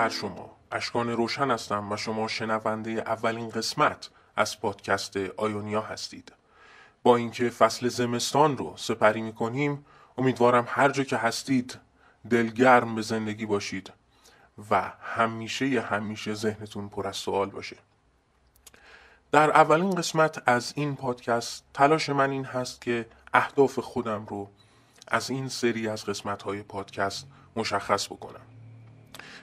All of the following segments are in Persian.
بر شما اشکان روشن هستم و شما شنونده اولین قسمت از پادکست آیونیا هستید با اینکه فصل زمستان رو سپری میکنیم امیدوارم هر جا که هستید دلگرم به زندگی باشید و همیشه همیشه ذهنتون پر از سوال باشه در اولین قسمت از این پادکست تلاش من این هست که اهداف خودم رو از این سری از قسمت های پادکست مشخص بکنم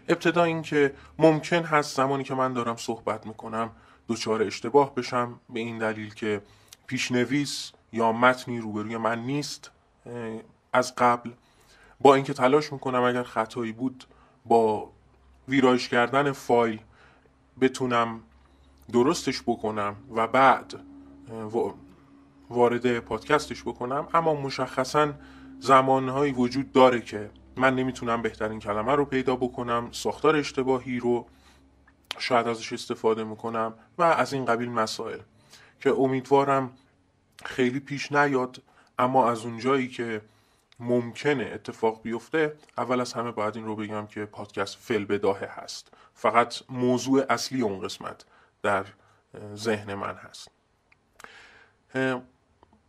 ابتدا اینکه ممکن هست زمانی که من دارم صحبت میکنم دچار اشتباه بشم به این دلیل که پیشنویس یا متنی روبروی من نیست از قبل با اینکه تلاش میکنم اگر خطایی بود با ویرایش کردن فایل بتونم درستش بکنم و بعد وارد پادکستش بکنم اما مشخصا زمانهایی وجود داره که من نمیتونم بهترین کلمه رو پیدا بکنم ساختار اشتباهی رو شاید ازش استفاده میکنم و از این قبیل مسائل که امیدوارم خیلی پیش نیاد اما از اونجایی که ممکنه اتفاق بیفته اول از همه باید این رو بگم که پادکست فل بداهه هست فقط موضوع اصلی اون قسمت در ذهن من هست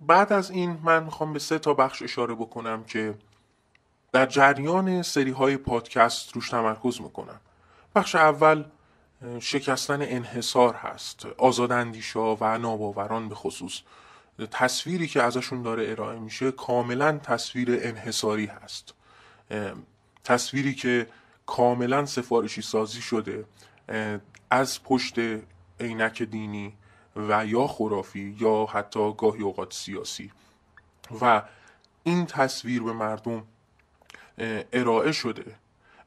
بعد از این من میخوام به سه تا بخش اشاره بکنم که در جریان سری های پادکست روش تمرکز میکنم بخش اول شکستن انحصار هست آزاداندیشا و ناباوران به خصوص تصویری که ازشون داره ارائه میشه کاملا تصویر انحصاری هست تصویری که کاملا سفارشی سازی شده از پشت عینک دینی و یا خرافی یا حتی گاهی اوقات سیاسی و این تصویر به مردم ارائه شده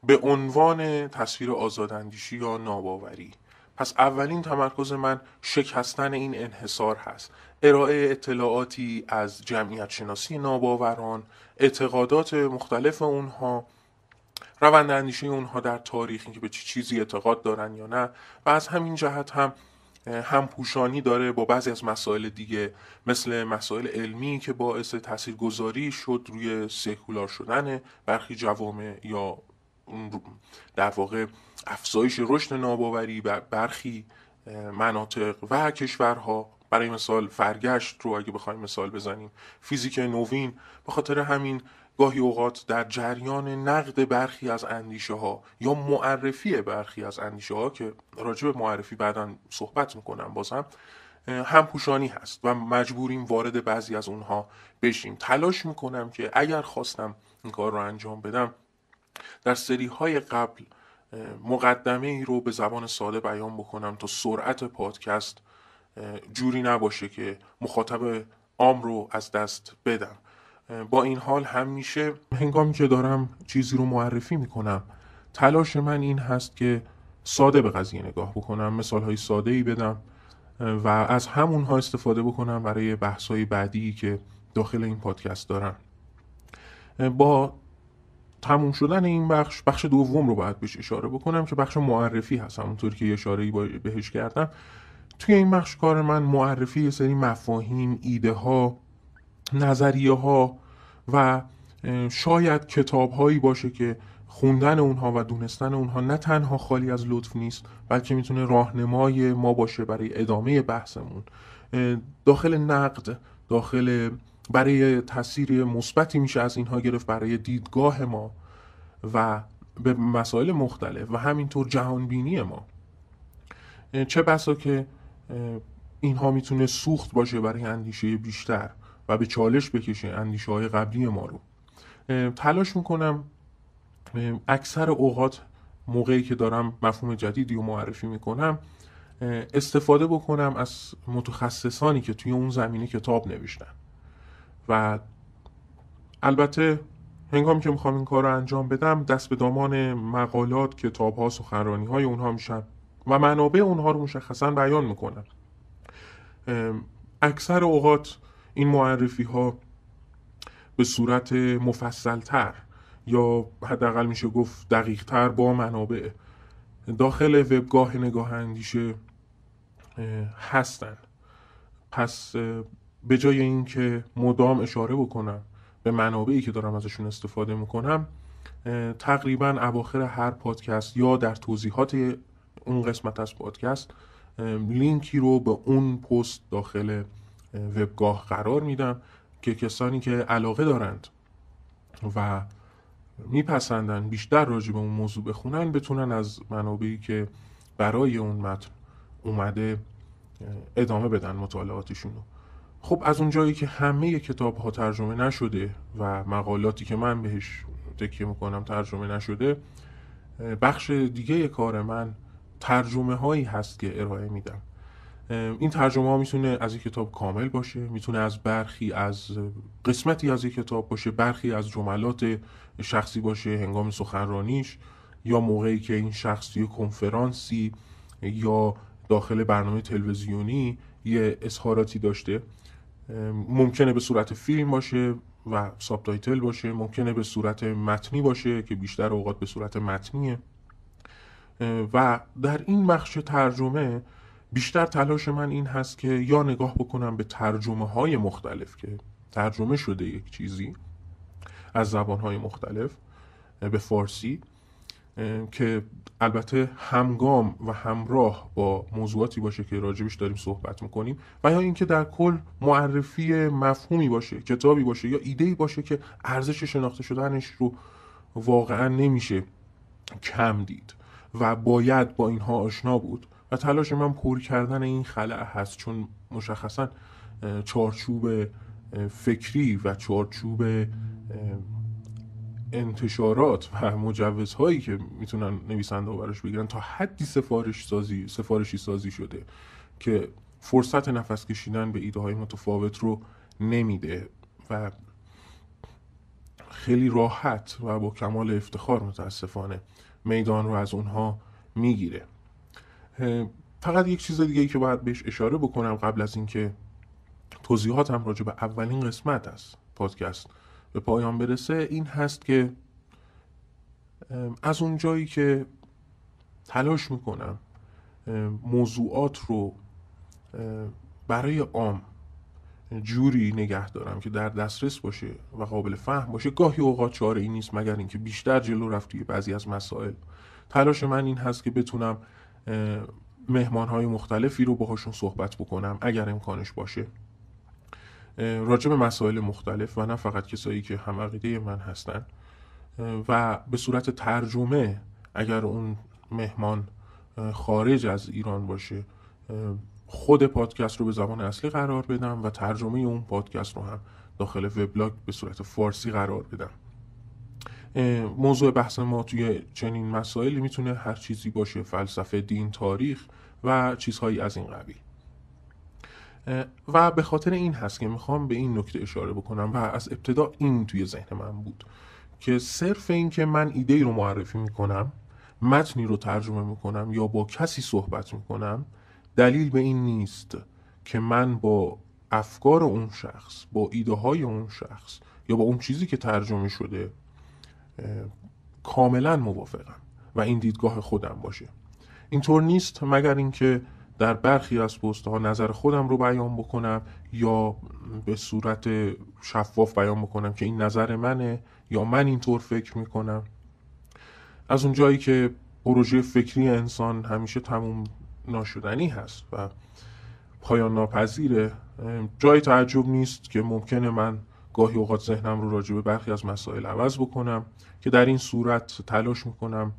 به عنوان تصویر آزاداندیشی یا ناباوری پس اولین تمرکز من شکستن این انحصار هست ارائه اطلاعاتی از جمعیت شناسی ناباوران اعتقادات مختلف اونها روند اندیشه اونها در تاریخ اینکه به چه چیزی اعتقاد دارن یا نه و از همین جهت هم هم پوشانی داره با بعضی از مسائل دیگه مثل مسائل علمی که باعث تاثیرگذاری شد روی سکولار شدن برخی جوامع یا در واقع افزایش رشد ناباوری برخی مناطق و کشورها برای مثال فرگشت رو اگه بخوایم مثال بزنیم فیزیک نوین به خاطر همین گاهی اوقات در جریان نقد برخی از اندیشه ها یا معرفی برخی از اندیشه ها که راجع به معرفی بعدا صحبت میکنم بازم هم پوشانی هست و مجبوریم وارد بعضی از اونها بشیم تلاش میکنم که اگر خواستم این کار رو انجام بدم در سری های قبل مقدمه ای رو به زبان ساده بیان بکنم تا سرعت پادکست جوری نباشه که مخاطب عام رو از دست بدم با این حال همیشه هنگامی که دارم چیزی رو معرفی میکنم تلاش من این هست که ساده به قضیه نگاه بکنم مثال های ساده ای بدم و از همونها استفاده بکنم برای بحث های بعدی که داخل این پادکست دارم با تموم شدن این بخش بخش دوم رو باید بهش اشاره بکنم که بخش معرفی هست همونطور که اشاره بهش کردم توی این بخش کار من معرفی یه سری مفاهیم ایده ها نظریه ها و شاید کتاب هایی باشه که خوندن اونها و دونستن اونها نه تنها خالی از لطف نیست بلکه میتونه راهنمای ما باشه برای ادامه بحثمون داخل نقد داخل برای تاثیر مثبتی میشه از اینها گرفت برای دیدگاه ما و به مسائل مختلف و همینطور بینی ما چه بسا که اینها میتونه سوخت باشه برای اندیشه بیشتر و به چالش بکشه اندیشه های قبلی ما رو تلاش میکنم اکثر اوقات موقعی که دارم مفهوم جدیدی رو معرفی میکنم استفاده بکنم از متخصصانی که توی اون زمینه کتاب نوشتن و البته هنگامی که میخوام این کار رو انجام بدم دست به دامان مقالات کتاب ها سخنرانی های اونها میشم و منابع اونها رو مشخصا بیان میکنم اکثر اوقات این معرفی ها به صورت مفصل تر یا حداقل میشه گفت دقیق تر با منابع داخل وبگاه نگاه اندیشه هستن پس به جای اینکه مدام اشاره بکنم به منابعی که دارم ازشون استفاده میکنم تقریبا اواخر هر پادکست یا در توضیحات اون قسمت از پادکست لینکی رو به اون پست داخل وبگاه قرار میدم که کسانی که علاقه دارند و میپسندن بیشتر راجع به اون موضوع بخونن بتونن از منابعی که برای اون متن اومده ادامه بدن مطالعاتشون رو خب از اونجایی که همه کتاب ها ترجمه نشده و مقالاتی که من بهش تکیه میکنم ترجمه نشده بخش دیگه کار من ترجمه هایی هست که ارائه میدم این ترجمه ها میتونه از یک کتاب کامل باشه میتونه از برخی از قسمتی از یک کتاب باشه برخی از جملات شخصی باشه هنگام سخنرانیش یا موقعی که این شخص توی کنفرانسی یا داخل برنامه تلویزیونی یه اظهاراتی داشته ممکنه به صورت فیلم باشه و سابتایتل باشه ممکنه به صورت متنی باشه که بیشتر اوقات به صورت متنیه و در این بخش ترجمه بیشتر تلاش من این هست که یا نگاه بکنم به ترجمه های مختلف که ترجمه شده یک چیزی از زبان های مختلف به فارسی که البته همگام و همراه با موضوعاتی باشه که راجبش داریم صحبت میکنیم و یا اینکه در کل معرفی مفهومی باشه کتابی باشه یا ایدهی باشه که ارزش شناخته شدنش رو واقعا نمیشه کم دید و باید با اینها آشنا بود و تلاش من پر کردن این خلع هست چون مشخصا چارچوب فکری و چارچوب انتشارات و مجوزهایی که میتونن نویسنده ها براش بگیرن تا حدی سفارش سازی سفارشی سازی شده که فرصت نفس کشیدن به ایده های متفاوت رو نمیده و خیلی راحت و با کمال افتخار متاسفانه میدان رو از اونها میگیره فقط یک چیز دیگه ای که باید بهش اشاره بکنم قبل از اینکه توضیحاتم راجع به اولین قسمت از پادکست به پایان برسه این هست که از اون جایی که تلاش میکنم موضوعات رو برای عام جوری نگه دارم که در دسترس باشه و قابل فهم باشه گاهی اوقات چاره ای نیست مگر اینکه بیشتر جلو رفتی بعضی از مسائل تلاش من این هست که بتونم مهمان های مختلفی رو باهاشون صحبت بکنم اگر امکانش باشه راجع به مسائل مختلف و نه فقط کسایی که هم عقیده من هستن و به صورت ترجمه اگر اون مهمان خارج از ایران باشه خود پادکست رو به زبان اصلی قرار بدم و ترجمه اون پادکست رو هم داخل وبلاگ به صورت فارسی قرار بدم موضوع بحث ما توی چنین مسائلی میتونه هر چیزی باشه فلسفه دین تاریخ و چیزهایی از این قبیل و به خاطر این هست که میخوام به این نکته اشاره بکنم و از ابتدا این توی ذهن من بود که صرف این که من ایده رو معرفی میکنم متنی رو ترجمه میکنم یا با کسی صحبت میکنم دلیل به این نیست که من با افکار اون شخص با ایده های اون شخص یا با اون چیزی که ترجمه شده کاملا موافقم و این دیدگاه خودم باشه اینطور نیست مگر اینکه در برخی از پست ها نظر خودم رو بیان بکنم یا به صورت شفاف بیان بکنم که این نظر منه یا من اینطور فکر میکنم از اون جایی که پروژه فکری انسان همیشه تموم ناشدنی هست و پایان ناپذیره جای تعجب نیست که ممکنه من گاهی اوقات ذهنم رو راجع به برخی از مسائل عوض بکنم که در این صورت تلاش میکنم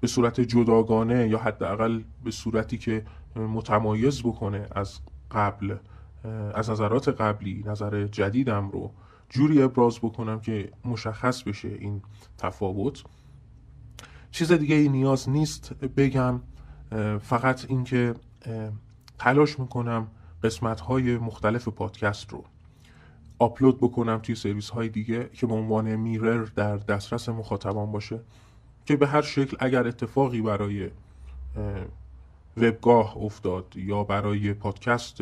به صورت جداگانه یا حداقل به صورتی که متمایز بکنه از قبل از نظرات قبلی نظر جدیدم رو جوری ابراز بکنم که مشخص بشه این تفاوت چیز دیگه ای نیاز نیست بگم فقط اینکه تلاش میکنم قسمت های مختلف پادکست رو آپلود بکنم توی سرویس های دیگه که به عنوان میرر در دسترس مخاطبان باشه که به هر شکل اگر اتفاقی برای وبگاه افتاد یا برای پادکست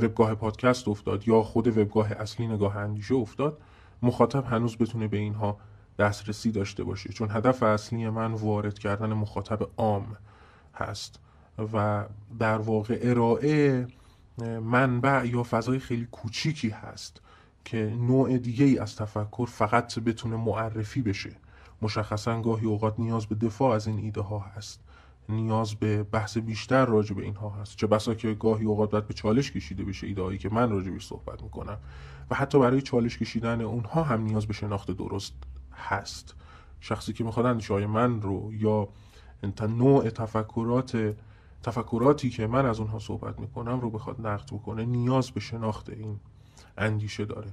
وبگاه پادکست افتاد یا خود وبگاه اصلی نگاه اندیشه افتاد مخاطب هنوز بتونه به اینها دسترسی داشته باشه چون هدف اصلی من وارد کردن مخاطب عام هست و در واقع ارائه منبع یا فضای خیلی کوچیکی هست که نوع دیگه ای از تفکر فقط بتونه معرفی بشه مشخصا گاهی اوقات نیاز به دفاع از این ایده ها هست نیاز به بحث بیشتر راجع به اینها هست چه بسا که گاهی اوقات باید به چالش کشیده بشه ایده هایی که من راجع بهش صحبت میکنم و حتی برای چالش کشیدن اونها هم نیاز به شناخت درست هست شخصی که میخواد اندیشه من رو یا نوع تفکرات تفکراتی که من از اونها صحبت میکنم رو بخواد نقد بکنه نیاز به شناخت این اندیشه داره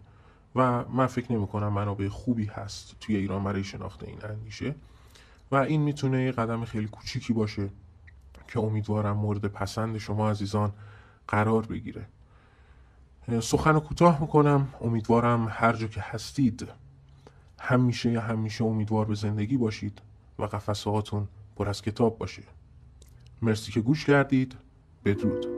و من فکر نمیکنم منابع خوبی هست توی ایران برای شناخت این اندیشه و این میتونه یه قدم خیلی کوچیکی باشه که امیدوارم مورد پسند شما عزیزان قرار بگیره سخن کوتاه میکنم امیدوارم هر جا که هستید همیشه همیشه امیدوار به زندگی باشید و قفسهاتون پر از کتاب باشه مرسی که گوش کردید بدرود